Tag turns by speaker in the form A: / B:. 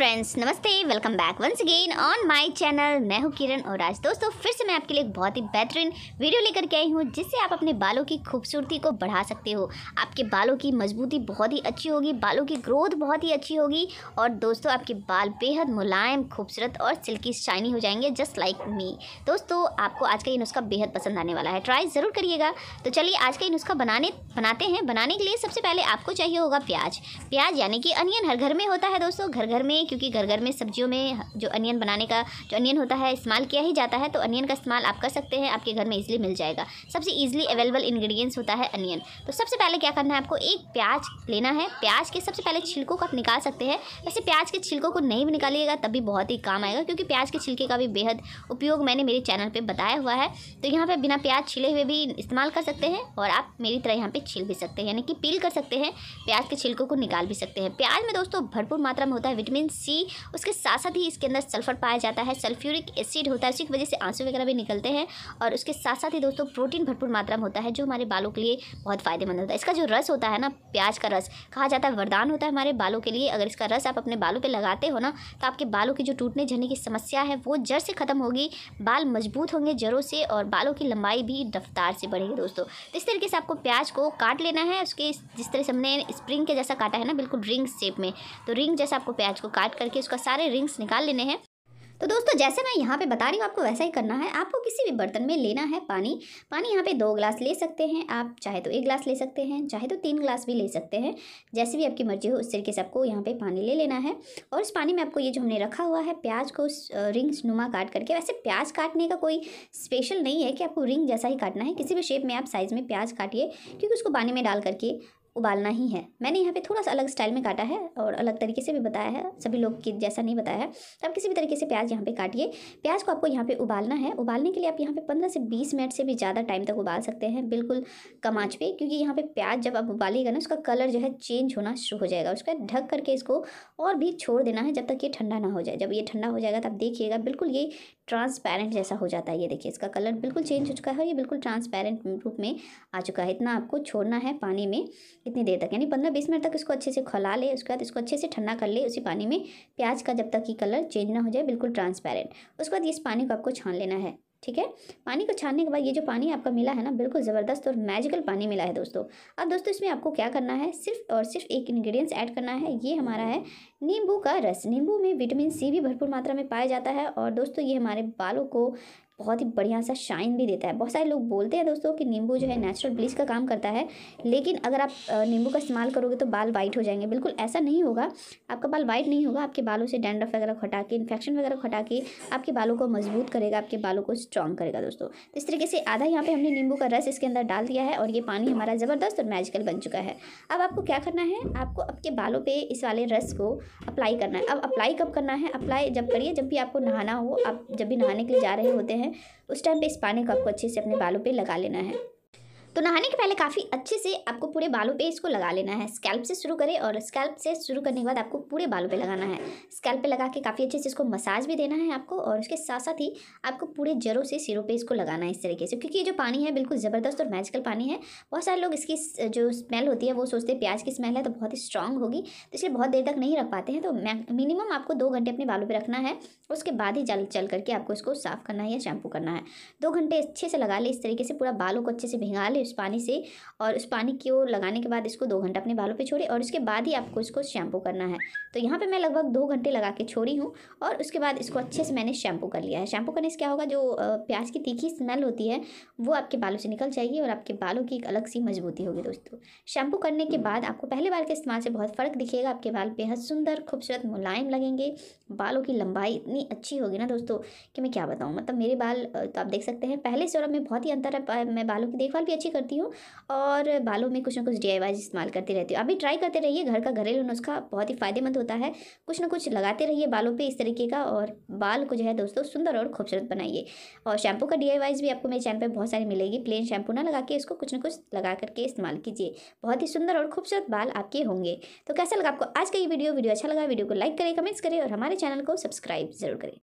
A: Friends नमस्ते welcome back once again on my channel मैं हूं किरण और आज दोस्तों फिर से मैं आपके लिए एक बहुत ही बेहतरीन वीडियो लेकर के आई हूं जिससे आप अपने बालों की खूबसूरती को बढ़ा सकते हो आपके बालों की मजबूती बहुत ही अच्छी होगी बालों की ग्रोथ बहुत ही अच्छी होगी और दोस्तों आपके बाल बेहद मुलायम खूबसूरत और सिल्की शाइनी हो जाएंगे जस्ट लाइक मी दोस्तों आपको आज का ये नुस्खा बेहद पसंद आने वाला है ट्राई ज़रूर करिएगा तो चलिए आज का ये नुस्खा बनाने बनाते हैं बनाने के लिए सबसे पहले आपको चाहिए होगा प्याज प्याज यानी कि अनियन हर घर में होता है दोस्तों घर घर में क्योंकि घर घर में सब्जियों में जो अनियन बनाने का जो अनियन होता है इस्तेमाल किया ही जाता है तो अनियन का इस्तेमाल आप कर सकते हैं आपके घर में ईजिली मिल जाएगा सबसे ईजिली अवेलेबल इन्ग्रीडियंट्स होता है अनियन तो सबसे पहले क्या करना है आपको एक प्याज लेना है प्याज के सबसे पहले छिलकों को आप निकाल सकते हैं वैसे प्याज के छिलकों को नहीं भी निकालिएगा तब भी बहुत ही काम आएगा क्योंकि प्याज के छिलके का भी बेहद उपयोग मैंने मेरे चैनल पर बताया हुआ है तो यहाँ पर बिना प्याज छिले हुए भी इस्तेमाल कर सकते हैं और आप मेरी तरह यहाँ पर छिल भी सकते हैं यानी कि पील कर सकते हैं प्याज के छिलकों को निकाल भी सकते हैं प्याज में दोस्तों भरपूर मात्रा में होता है विटामिन सी उसके साथ साथ ही इसके अंदर सल्फर पाया जाता है सल्फ्यूरिक एसिड होता है उसी की वजह से आंसू वगैरह भी निकलते हैं और उसके साथ साथ ही दोस्तों प्रोटीन भरपूर मात्रा में होता है जो हमारे बालों के लिए बहुत फ़ायदेमंद होता है इसका जो रस होता है ना प्याज का रस कहा जाता है वरदान होता है हमारे बालों के लिए अगर इसका रस आप अपने बालों पर लगाते हो ना तो आपके बालों की जो टूटने झड़ने की समस्या है वो जड़ से ख़त्म होगी बाल मजबूत होंगे जड़ों से और बालों की लंबाई भी रफ्तार से बढ़ेगी दोस्तों तो इस तरीके से आपको प्याज को काट लेना है उसके जिस तरह से हमने स्प्रिंग के जैसा काटा है ना बिल्कुल रिंग शेप में तो रिंग जैसा आपको प्याज को काट करके उसका सारे रिंग्स निकाल लेने हैं तो दोस्तों जैसे मैं यहाँ पे बता रही हूँ आपको वैसा ही करना है आपको किसी भी बर्तन में लेना है पानी पानी यहाँ पे दो ग्लास ले सकते हैं आप चाहे तो एक ग्लास ले सकते हैं चाहे तो तीन ग्लास भी ले सकते हैं जैसे भी आपकी मर्जी हो उस तरीके से आपको यहाँ पे पानी ले लेना है और उस पानी में आपको ये जो हमने रखा हुआ है प्याज को रिंग्स नुमा काट करके वैसे प्याज काटने का कोई स्पेशल नहीं है कि आपको रिंग जैसा ही काटना है किसी भी शेप में आप साइज़ में प्याज काटिए क्योंकि उसको पानी में डाल करके उबालना ही है मैंने यहाँ पे थोड़ा सा अलग स्टाइल में काटा है और अलग तरीके से भी बताया है सभी लोग की जैसा नहीं बताया है तो आप किसी भी तरीके से प्याज यहाँ पे काटिए प्याज को आपको यहाँ पे उबालना है उबालने के लिए आप यहाँ पे पंद्रह से बीस मिनट से भी ज़्यादा टाइम तक उबाल सकते हैं बिल्कुल कम आँच पर क्योंकि यहाँ पर प्याज जब आप उबालिएगा ना उसका कलर जो है चेंज होना शुरू हो जाएगा उसका ढक करके इसको और भी छोड़ देना है जब तक ये ठंडा ना हो जाए जब ये ठंडा हो जाएगा तो आप देखिएगा बिल्कुल ये ट्रांसपेरेंट जैसा हो जाता है ये देखिए इसका कलर बिल्कुल चेंज हो चुका है ये बिल्कुल ट्रांसपेरेंट रूप में आ चुका है इतना आपको छोड़ना है पानी में इतनी देर तक यानी पंद्रह बीस मिनट तक इसको अच्छे से खुला ले उसके बाद इसको अच्छे से ठंडा कर ले उसी पानी में प्याज का जब तक ये कलर चेंज ना हो जाए बिल्कुल ट्रांसपेरेंट उसके बाद इस पानी को आपको छान लेना है ठीक है पानी को छानने के बाद ये जो पानी आपका मिला है ना बिल्कुल ज़बरदस्त और मैजिकल पानी मिला है दोस्तों अब दोस्तों इसमें आपको क्या करना है सिर्फ और सिर्फ एक इंग्रेडिएंट्स ऐड करना है ये हमारा है नींबू का रस नींबू में विटामिन सी भी भरपूर मात्रा में पाया जाता है और दोस्तों ये हमारे बालों को बहुत ही बढ़िया सा शाइन भी देता है बहुत सारे लोग बोलते हैं दोस्तों कि नींबू जो है नेचुरल हम्म। ब्लीच का काम करता है लेकिन अगर आप नींबू का इस्तेमाल करोगे तो बाल वाइट हो जाएंगे बिल्कुल ऐसा नहीं होगा आपका बाल वाइट नहीं होगा आपके बालों से डैंडफ वगैरह हटा के इन्फेक्शन वगैरह हटा के आपके बालों को मजबूत करेगा आपके बालों को स्ट्रॉन्ग करेगा दोस्तों तो इस तरीके से आधा यहाँ पर हमने नींबू का रस इसके अंदर डाल दिया है और ये पानी हमारा ज़बरदस्त और मैजिकल बन चुका है अब आपको क्या करना है आपको आपके बालों पर इस वाले रस को अप्लाई करना है अब अप्लाई कब करना है अप्लाई जब करिए जब भी आपको नहाना हो आप जब भी नहाने के लिए जा रहे होते हैं उस टाइम पे इस पानी को आपको अच्छे से अपने बालों पे लगा लेना है तो नहाने के पहले काफ़ी अच्छे से आपको पूरे बालों पे इसको लगा लेना है स्कैल्प से शुरू करें और स्कैल्प से शुरू करने के बाद आपको पूरे बालों पे लगाना है स्कैल्प पे लगा के काफ़ी अच्छे से इसको मसाज भी देना है आपको और उसके साथ साथ ही आपको पूरे जरों से सिरों पे इसको लगाना है इस तरीके से क्योंकि ये जो पानी है बिल्कुल ज़बरदस्त और मैजिकल पानी है बहुत सारे लोग इसकी जो स्मेल होती है वो सोचते हैं प्याज की स्मेल है तो बहुत ही स्ट्रॉन्ग होगी तो इसलिए बहुत देर तक नहीं रख पाते हैं तो मिनिमम आपको दो घंटे अपने बालों पर रखना है उसके बाद ही जल चल करके आपको इसको साफ़ करना है या शैम्पू करना है दो घंटे अच्छे से लगा ले इस तरीके से पूरा बालों को अच्छे से भिंगा ले है उस पानी से और उस पानी को लगाने के बाद इसको दो घंटा अपने बालों पे छोड़े और उसके बाद ही आपको इसको शैम्पू करना है तो यहाँ पे मैं लगभग दो घंटे लगा के छोड़ी हूँ और उसके बाद इसको अच्छे से मैंने शैम्पू कर लिया है शैम्पू करने से क्या होगा जो प्याज की तीखी स्मेल होती है वो आपके बालों से निकल जाएगी और आपके बालों की एक अलग सी मजबूती होगी दोस्तों शैम्पू करने के बाद आपको पहले बार के इस्तेमाल से बहुत फ़र्क दिखेगा आपके बाल बेहद सुंदर खूबसूरत मुलायम लगेंगे बालों की लंबाई इतनी अच्छी होगी ना दोस्तों कि मैं क्या बताऊँ मतलब मेरे बाल तो आप देख सकते हैं पहले से और अब मैं बहुत ही अंतर है मैं बालों की देखभाल भी अच्छी अच्छी करती हूँ और बालों में कुछ ना कुछ डी इस्तेमाल करती रहती हूँ अभी ट्राई करते रहिए घर का घरेलू नुस्खा बहुत ही फ़ायदेमंद होता है कुछ ना कुछ लगाते रहिए बालों पर इस तरीके का और बाल को जो है दोस्तों सुंदर और खूबसूरत बनाइए और शैम्पू का डी भी आपको मेरे चैनल पर बहुत सारी मिलेगी प्लेन शैम्पू ना लगा के इसको कुछ ना कुछ लगा करके इस्तेमाल कीजिए बहुत ही सुंदर और खूबसूरत बाल आपके होंगे तो कैसा लगा आपको आज का ये वीडियो वीडियो अच्छा लगा वीडियो को लाइक करें कमेंट्स करें और हमारे चैनल को सब्सक्राइब जरूर करें